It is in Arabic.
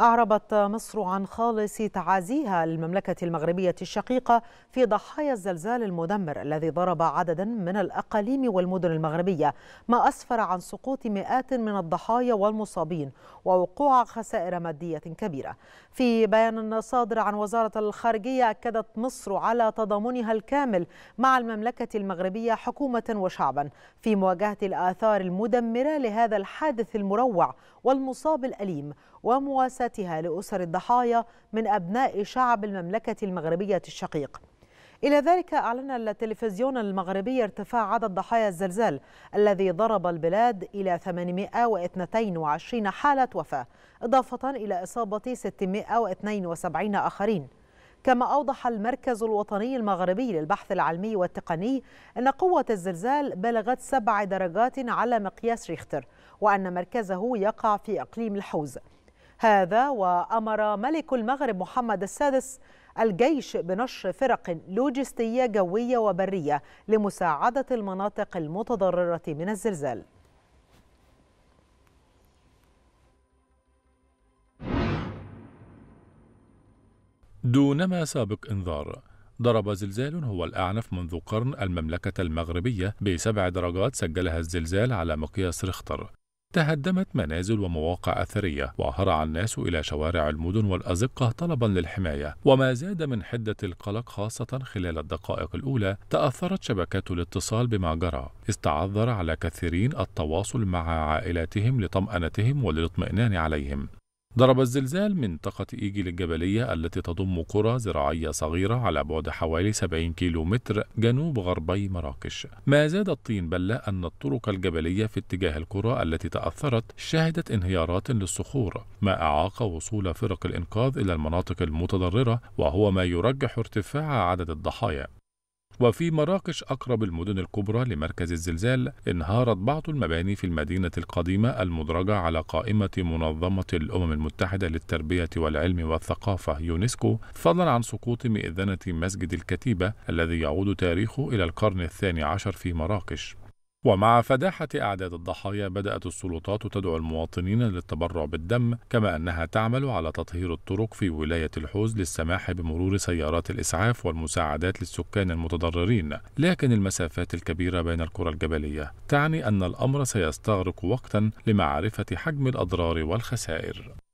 أعربت مصر عن خالص تعازيها للمملكة المغربية الشقيقة في ضحايا الزلزال المدمر الذي ضرب عددا من الأقاليم والمدن المغربية ما أسفر عن سقوط مئات من الضحايا والمصابين ووقوع خسائر مادية كبيرة في بيان صادر عن وزارة الخارجية أكدت مصر على تضامنها الكامل مع المملكة المغربية حكومة وشعبا في مواجهة الآثار المدمرة لهذا الحادث المروع والمصاب الأليم ومواساة استغاثتها لأسر الضحايا من أبناء شعب المملكة المغربية الشقيق إلى ذلك أعلن التلفزيون المغربي ارتفاع عدد ضحايا الزلزال الذي ضرب البلاد إلى 822 حالة وفاة إضافة إلى إصابة 672 آخرين كما أوضح المركز الوطني المغربي للبحث العلمي والتقني أن قوة الزلزال بلغت سبع درجات على مقياس ريختر وأن مركزه يقع في إقليم الحوز هذا وأمر ملك المغرب محمد السادس الجيش بنشر فرق لوجستية جوية وبرية لمساعدة المناطق المتضررة من الزلزال دون ما سابق انذار ضرب زلزال هو الأعنف منذ قرن المملكة المغربية بسبع درجات سجلها الزلزال على مقياس ريختر تهدمت منازل ومواقع أثرية وهرع الناس إلى شوارع المدن والأزقة طلبا للحماية وما زاد من حدة القلق خاصة خلال الدقائق الأولى تأثرت شبكات الاتصال بما جرى استعذر على كثيرين التواصل مع عائلاتهم لطمأنتهم وللاطمئنان عليهم ضرب الزلزال منطقة إيجل الجبلية التي تضم قرى زراعية صغيرة على بعد حوالي 70 كيلومتر جنوب غربي مراكش ما زاد الطين بلة أن الطرق الجبلية في اتجاه القرى التي تأثرت شهدت انهيارات للصخور ما أعاق وصول فرق الإنقاذ إلى المناطق المتضررة وهو ما يرجح ارتفاع عدد الضحايا وفي مراكش أقرب المدن الكبرى لمركز الزلزال انهارت بعض المباني في المدينة القديمة المدرجة على قائمة منظمة الأمم المتحدة للتربية والعلم والثقافة يونسكو فضلا عن سقوط مئذنة مسجد الكتيبة الذي يعود تاريخه إلى القرن الثاني عشر في مراكش ومع فداحة أعداد الضحايا بدأت السلطات تدعو المواطنين للتبرع بالدم كما أنها تعمل على تطهير الطرق في ولاية الحوز للسماح بمرور سيارات الإسعاف والمساعدات للسكان المتضررين لكن المسافات الكبيرة بين القرى الجبلية تعني أن الأمر سيستغرق وقتا لمعرفة حجم الأضرار والخسائر